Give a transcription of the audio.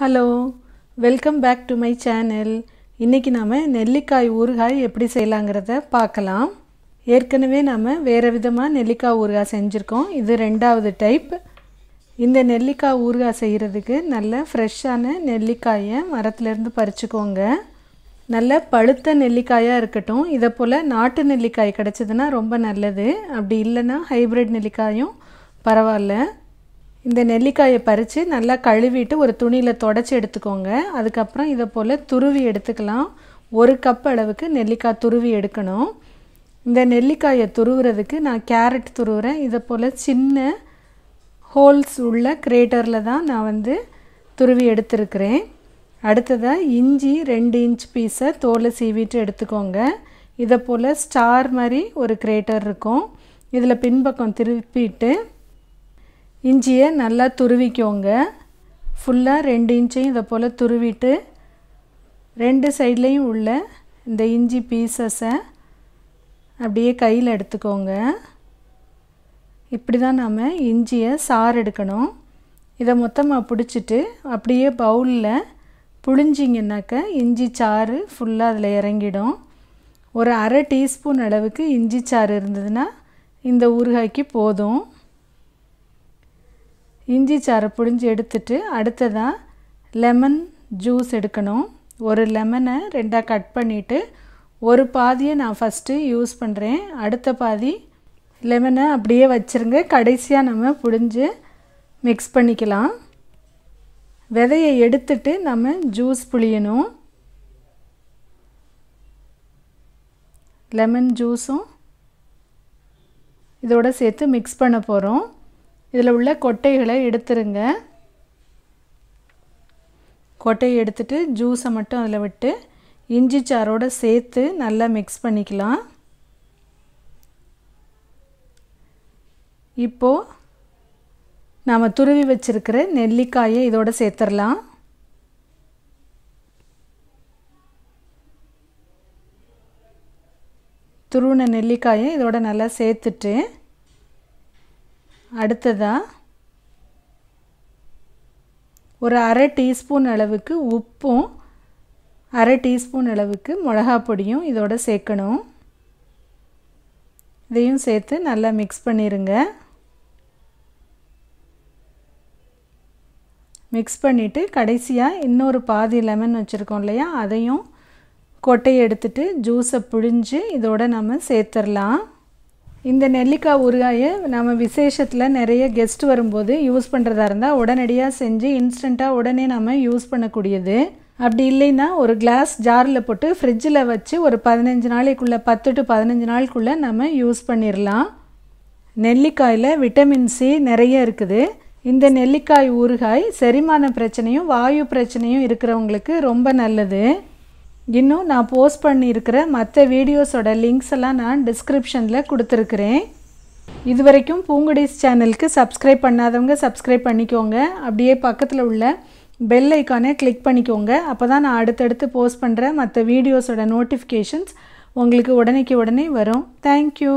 hello welcome back to my channel இன்றைக்கி நாம் நெல்லிக்காய் ஊறுகாய் எப்படி செய்யலாங்கிறத பார்க்கலாம் ஏற்கனவே நாம் வேறு விதமாக நெல்லிக்காய் ஊறுகாய் செஞ்சுருக்கோம் இது ரெண்டாவது டைப் இந்த நெல்லிக்காய் ஊறுகாய் செய்கிறதுக்கு நல்ல ஃப்ரெஷ்ஷான நெல்லிக்காயை மரத்துலேருந்து பறிச்சுக்கோங்க நல்ல பழுத்த நெல்லிக்காயாக இருக்கட்டும் இதை போல் நாட்டு நெல்லிக்காய் கிடச்சிதுன்னா ரொம்ப நல்லது அப்படி இல்லைன்னா ஹைப்ரிட் நெல்லிக்காயும் பரவாயில்ல இந்த நெல்லிக்காயை பறித்து நல்லா கழுவிட்டு ஒரு துணியில் தொடச்சி எடுத்துக்கோங்க அதுக்கப்புறம் இதை போல் துருவி எடுத்துக்கலாம் ஒரு கப் அளவுக்கு நெல்லிக்காய் துருவி எடுக்கணும் இந்த நெல்லிக்காயை துருவுறதுக்கு நான் கேரட் துருவுறேன் இதை போல் சின்ன ஹோல்ஸ் உள்ள கிரேட்டரில் தான் நான் வந்து துருவி எடுத்துருக்கிறேன் அடுத்ததாக இஞ்சி ரெண்டு இன்ச் பீஸை தோலை சீவிட்டு எடுத்துக்கோங்க இதை போல் ஸ்டார் மாதிரி ஒரு கிரேட்டர் இருக்கும் இதில் பின்பக்கம் திருப்பிட்டு இஞ்சியை நல்லா துருவிக்கோங்க ஃபுல்லாக ரெண்டு இன்ச்சையும் இதை போல் துருவிட்டு ரெண்டு சைட்லேயும் உள்ள இந்த இஞ்சி பீசஸை அப்படியே கையில் எடுத்துக்கோங்க இப்படி தான் நாம் இஞ்சியை சாறு எடுக்கணும் இதை மொத்தமாக பிடிச்சிட்டு அப்படியே பவுலில் புழிஞ்சிங்கனாக்க இஞ்சி சாறு ஃபுல்லாக அதில் இறங்கிடும் ஒரு அரை டீஸ்பூன் அளவுக்கு இஞ்சி சாறு இருந்ததுன்னா இந்த ஊறுகாய்க்கு போதும் இஞ்சி சாறை புழிஞ்சு எடுத்துட்டு அடுத்ததாக லெமன் ஜூஸ் எடுக்கணும் ஒரு லெமனை ரெண்டாக கட் பண்ணிவிட்டு ஒரு பாதியை நான் ஃபஸ்ட்டு யூஸ் பண்ணுறேன் அடுத்த பாதி லெமனை அப்படியே வச்சுருங்க கடைசியாக நம்ம புழிஞ்சு மிக்ஸ் பண்ணிக்கலாம் விதையை எடுத்துட்டு நம்ம ஜூஸ் புழியணும் லெமன் ஜூஸும் இதோடு சேர்த்து மிக்ஸ் பண்ண போகிறோம் இதில் உள்ள கொட்டைகளை எடுத்துருங்க கொட்டையை எடுத்துட்டு ஜூஸை மட்டும் அதில் விட்டு இஞ்சி சாரோடு சேர்த்து நல்லா மிக்ஸ் பண்ணிக்கலாம் இப்போது நாம் துருவி வச்சுருக்கிற நெல்லிக்காயை இதோடு சேர்த்துடலாம் துருவின நெல்லிக்காயை இதோட நல்லா சேர்த்துட்டு அடுத்ததாக ஒரு அரை டீஸ்பூன் அளவுக்கு உப்பும் அரை டீஸ்பூன் அளவுக்கு மிளகா பொடியும் இதோடு சேர்க்கணும் இதையும் சேர்த்து நல்லா மிக்ஸ் பண்ணிடுங்க மிக்ஸ் பண்ணிவிட்டு கடைசியாக இன்னொரு பாதி லெமன் வச்சுருக்கோம் இல்லையா அதையும் கொட்டையை எடுத்துகிட்டு ஜூஸை புழிஞ்சு இதோடு நம்ம சேர்த்துடலாம் இந்த நெல்லிக்காய் ஊறுகாயை நம்ம விசேஷத்தில் நிறைய கெஸ்ட் வரும்போது யூஸ் பண்ணுறதா இருந்தால் உடனடியாக செஞ்சு இன்ஸ்டண்ட்டாக உடனே நம்ம யூஸ் பண்ணக்கூடியது அப்படி இல்லைன்னா ஒரு கிளாஸ் ஜாரில் போட்டு ஃப்ரிட்ஜில் வச்சு ஒரு பதினஞ்சு நாளைக்குள்ளே பத்து டு பதினஞ்சு நாளுக்குள்ளே நம்ம யூஸ் பண்ணிடலாம் நெல்லிக்காயில் விட்டமின் சி நிறைய இருக்குது இந்த நெல்லிக்காய் ஊறுகாய் செரிமான பிரச்சனையும் வாயு பிரச்சனையும் இருக்கிறவங்களுக்கு ரொம்ப நல்லது இன்னும் நான் போஸ்ட் பண்ணியிருக்கிற மற்ற வீடியோஸோட லிங்க்ஸ் எல்லாம் நான் டிஸ்கிரிப்ஷனில் கொடுத்துருக்குறேன் இது வரைக்கும் பூங்குடிஸ் சேனலுக்கு சப்ஸ்கிரைப் பண்ணாதவங்க சப்ஸ்கிரைப் பண்ணிக்கோங்க அப்படியே பக்கத்தில் உள்ள பெல் ஐக்கானே கிளிக் பண்ணிக்கோங்க அப்போ தான் நான் அடுத்தடுத்து போஸ்ட் பண்ணுற மற்ற வீடியோஸோட நோட்டிஃபிகேஷன்ஸ் உங்களுக்கு உடனேக்கு உடனே வரும் தேங்க்யூ